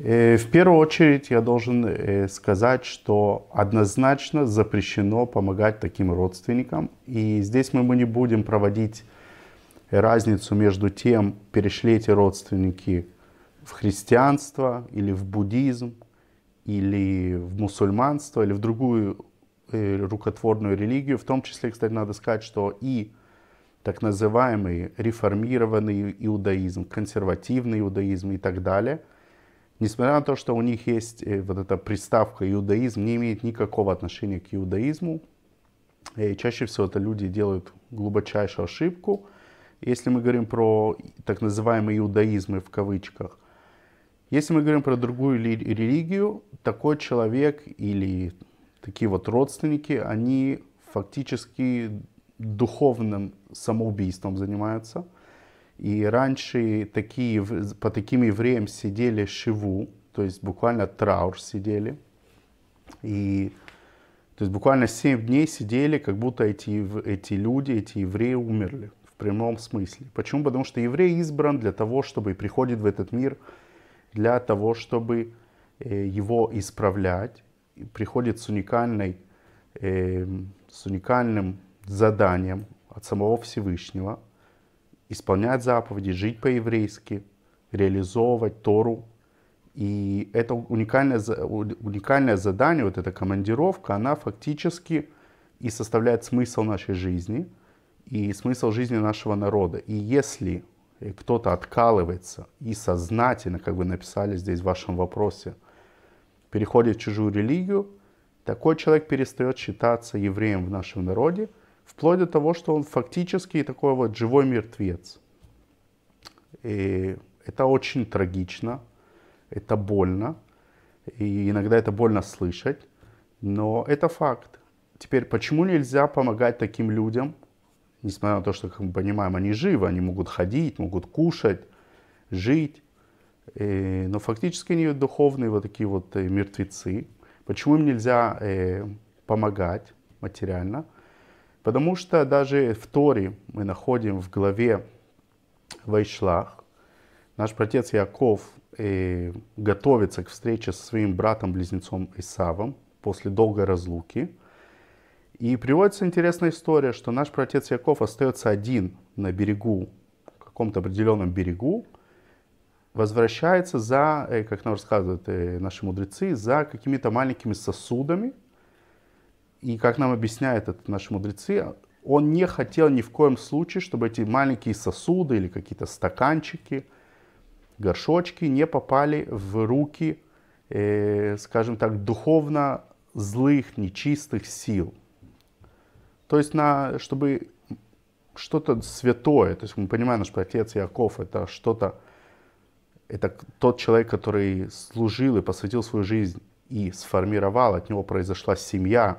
Э, в первую очередь я должен э, сказать, что однозначно запрещено помогать таким родственникам. И здесь мы, мы не будем проводить разницу между тем, перешли эти родственники в христианство или в буддизм, или в мусульманство, или в другую э, рукотворную религию. В том числе, кстати, надо сказать, что и так называемый реформированный иудаизм, консервативный иудаизм и так далее – несмотря на то, что у них есть э, вот эта приставка иудаизм, не имеет никакого отношения к иудаизму. И э, чаще всего это люди делают глубочайшую ошибку. Если мы говорим про так называемый иудаизм в кавычках, если мы говорим про другую религию, такой человек или такие вот родственники, они фактически духовным самоубийством занимаются – и раньше такие, по таким евреям сидели шиву, то есть буквально траур сидели. И то есть буквально 7 дней сидели, как будто эти, эти люди, эти евреи умерли в прямом смысле. Почему? Потому что еврей избран для того, чтобы приходит в этот мир, для того, чтобы э, его исправлять. приходит с, уникальной, эм, с уникальным заданием от самого Всевышнего – исполнять заповеди, жить по-еврейски, реализовывать Тору. И это уникальное, уникальное задание, вот эта командировка, она фактически и составляет смысл нашей жизни, и смысл жизни нашего народа. И если кто-то откалывается и сознательно, как вы написали здесь в вашем вопросе, переходит в чужую религию, такой человек перестает считаться евреем в нашем народе – Вплоть до того, что он фактически такой вот живой мертвец. И это очень трагично, это больно, и иногда это больно слышать, но это факт. Теперь, почему нельзя помогать таким людям, несмотря на то, что, как мы понимаем, они живы, они могут ходить, могут кушать, жить, э, но фактически они духовные вот такие вот э, мертвецы. Почему им нельзя э, помогать материально? Потому что даже в Торе мы находим в главе Вайшлах, наш протец Яков э, готовится к встрече со своим братом-близнецом Исавом после долгой разлуки. И приводится интересная история, что наш протец Яков остается один на берегу, каком-то определенном берегу, возвращается за, э, как нам рассказывают э, наши мудрецы, за какими-то маленькими сосудами – и как нам объясняют это наши мудрецы, он не хотел ни в коем случае, чтобы эти маленькие сосуды или какие-то стаканчики, горшочки не попали в руки, э, скажем так, духовно злых, нечистых сил. То есть, на, чтобы что-то святое, то есть мы понимаем, что отец Яков это что-то, это тот человек, который служил и посвятил свою жизнь и сформировал, от него произошла семья,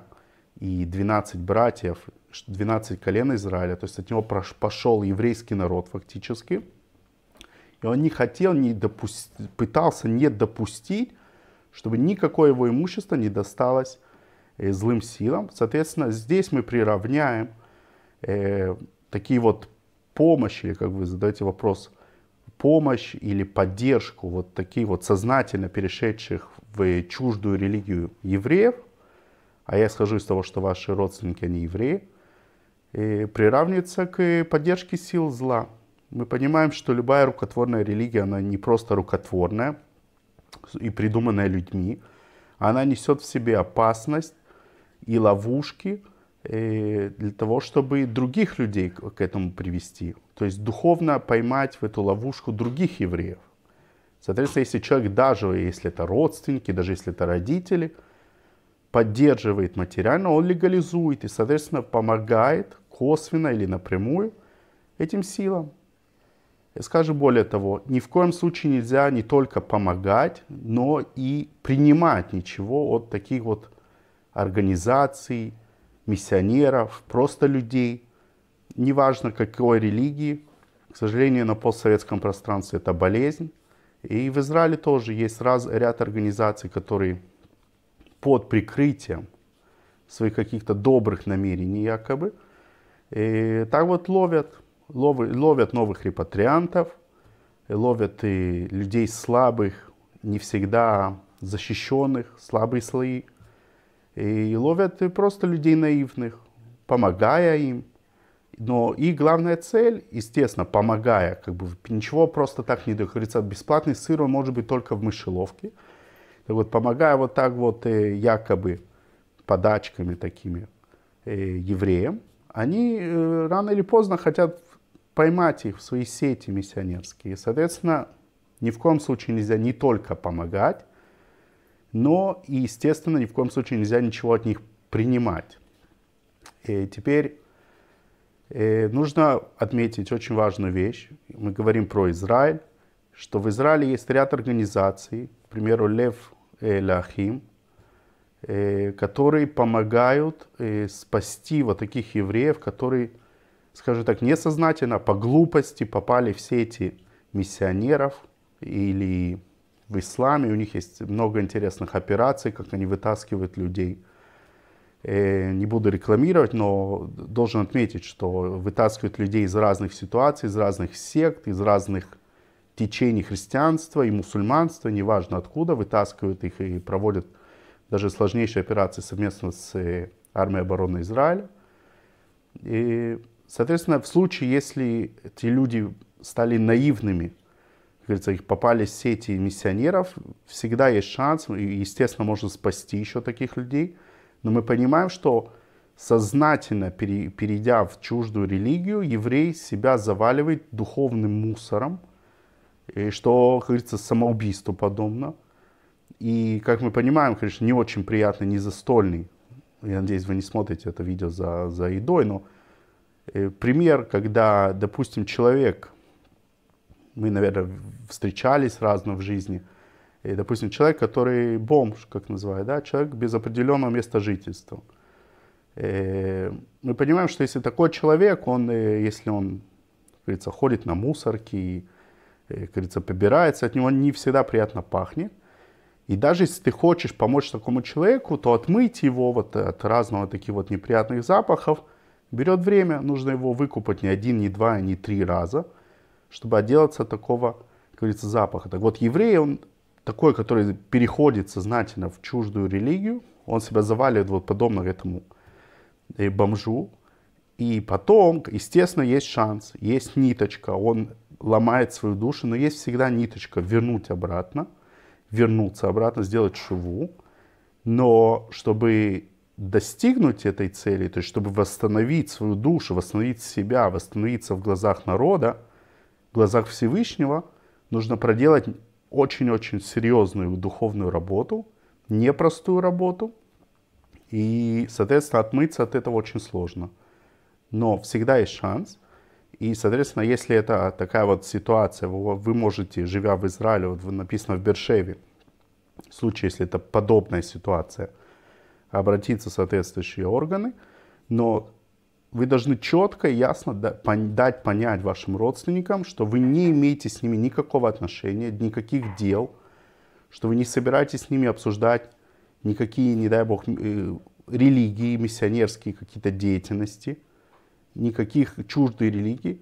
и 12 братьев, 12 колен Израиля, то есть от него пошел еврейский народ фактически. И он не хотел, не допуст... пытался не допустить, чтобы никакое его имущество не досталось э, злым силам. Соответственно, здесь мы приравняем э, такие вот помощи, или как вы задаете вопрос, помощь или поддержку вот таких вот сознательно перешедших в чуждую религию евреев – а я исхожу из того, что ваши родственники, они евреи, и приравнивается к э, поддержке сил зла. Мы понимаем, что любая рукотворная религия, она не просто рукотворная и придуманная людьми, она несет в себе опасность и ловушки э, для того, чтобы других людей к этому привести. То есть духовно поймать в эту ловушку других евреев. Соответственно, если человек, даже если это родственники, даже если это родители – поддерживает материально, он легализует и, соответственно, помогает косвенно или напрямую этим силам. Я скажу более того, ни в коем случае нельзя не только помогать, но и принимать ничего от таких вот организаций, миссионеров, просто людей, неважно какой религии. К сожалению, на постсоветском пространстве это болезнь. И в Израиле тоже есть раз, ряд организаций, которые под прикрытием своих каких-то добрых намерений якобы. И так вот ловят, ловят новых репатриантов, ловят и людей слабых, не всегда защищенных, слабые слои. И ловят и просто людей наивных, помогая им. Но и главная цель, естественно, помогая, как бы ничего просто так не говорится, Бесплатный сыр он может быть только в мышеловке вот помогая вот так вот э, якобы подачками такими э, евреям, они э, рано или поздно хотят поймать их в свои сети миссионерские. соответственно, ни в коем случае нельзя не только помогать, но и, естественно, ни в коем случае нельзя ничего от них принимать. И теперь нужно отметить очень важную вещь. Мы говорим про Израиль, что в Израиле есть ряд организаций, к примеру, Лев Элахим, э, которые помогают э, спасти вот таких евреев, которые, скажем так, несознательно, по глупости попали все эти миссионеров или в исламе. У них есть много интересных операций, как они вытаскивают людей. Э, не буду рекламировать, но должен отметить, что вытаскивают людей из разных ситуаций, из разных сект, из разных течений христианства и мусульманства, неважно откуда, вытаскивают их и проводят даже сложнейшие операции совместно с э, армией обороны Израиля. И, соответственно, в случае, если эти люди стали наивными, как говорится, их попали в сети миссионеров, всегда есть шанс, и, естественно, можно спасти еще таких людей. Но мы понимаем, что сознательно перейдя в чуждую религию, еврей себя заваливает духовным мусором, и что, как говорится, самоубийству подобно. И, как мы понимаем, конечно, не очень приятный, не застольный. Я надеюсь, вы не смотрите это видео за, за едой, но э, пример, когда, допустим, человек, мы, наверное, встречались разно в жизни, и, допустим, человек, который бомж, как называют, да, человек без определенного места жительства. Э, мы понимаем, что если такой человек, он, э, если он, как говорится, ходит на мусорки, как говорится, побирается, от него не всегда приятно пахнет. И даже если ты хочешь помочь такому человеку, то отмыть его вот от разного таких вот неприятных запахов берет время. Нужно его выкупать не один, не два, не три раза, чтобы отделаться от такого, как говорится, запаха. Так вот, еврей, он такой, который переходит сознательно в чуждую религию, он себя заваливает вот подобно этому э, бомжу. И потом, естественно, есть шанс, есть ниточка, он ломает свою душу, но есть всегда ниточка вернуть обратно, вернуться обратно, сделать шву, но чтобы достигнуть этой цели, то есть чтобы восстановить свою душу, восстановить себя, восстановиться в глазах народа, в глазах Всевышнего, нужно проделать очень-очень серьезную духовную работу, непростую работу, и, соответственно, отмыться от этого очень сложно. Но всегда есть шанс – и, соответственно, если это такая вот ситуация, вы можете, живя в Израиле, вот написано в Бершеве, в случае, если это подобная ситуация, обратиться в соответствующие органы, но вы должны четко и ясно дать понять вашим родственникам, что вы не имеете с ними никакого отношения, никаких дел, что вы не собираетесь с ними обсуждать никакие, не дай бог, э, религии, миссионерские какие-то деятельности – никаких чуждой религий.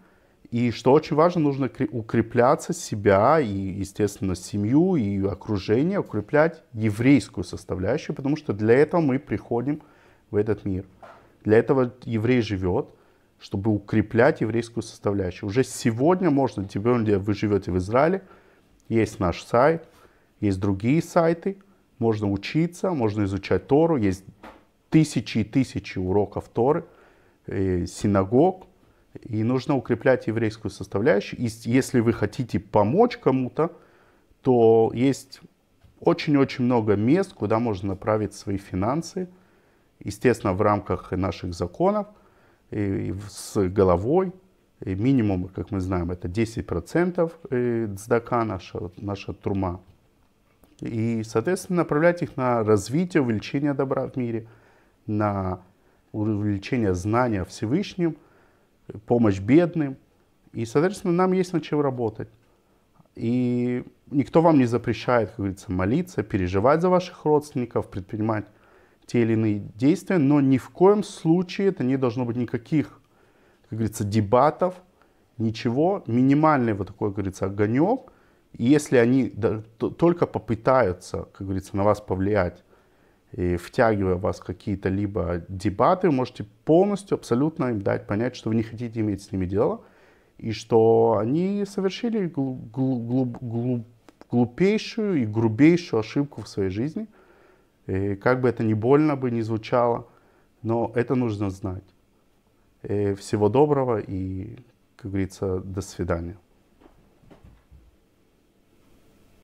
И что очень важно, нужно укрепляться себя и, естественно, семью и окружение, укреплять еврейскую составляющую, потому что для этого мы приходим в этот мир. Для этого еврей живет, чтобы укреплять еврейскую составляющую. Уже сегодня можно, тебе где вы живете в Израиле, есть наш сайт, есть другие сайты, можно учиться, можно изучать Тору, есть тысячи и тысячи уроков Торы – Э, синагог, и нужно укреплять еврейскую составляющую. И если вы хотите помочь кому-то, то есть очень-очень много мест, куда можно направить свои финансы, естественно, в рамках наших законов, и с головой. И минимум, как мы знаем, это 10% дздака э, наша, наша трума. И, соответственно, направлять их на развитие, увеличение добра в мире, на увеличение знания Всевышним, помощь бедным. И, соответственно, нам есть над чем работать. И никто вам не запрещает, как говорится, молиться, переживать за ваших родственников, предпринимать те или иные действия, но ни в коем случае это не должно быть никаких, как говорится, дебатов, ничего, минимальный вот такой, как говорится, огонек. И если они только попытаются, как говорится, на вас повлиять и втягивая вас в какие-то либо дебаты, вы можете полностью, абсолютно им дать понять, что вы не хотите иметь с ними дело, и что они совершили гл гл глуп глуп глупейшую и грубейшую ошибку в своей жизни. И как бы это ни больно бы ни звучало, но это нужно знать. И э, всего доброго и, как говорится, до свидания.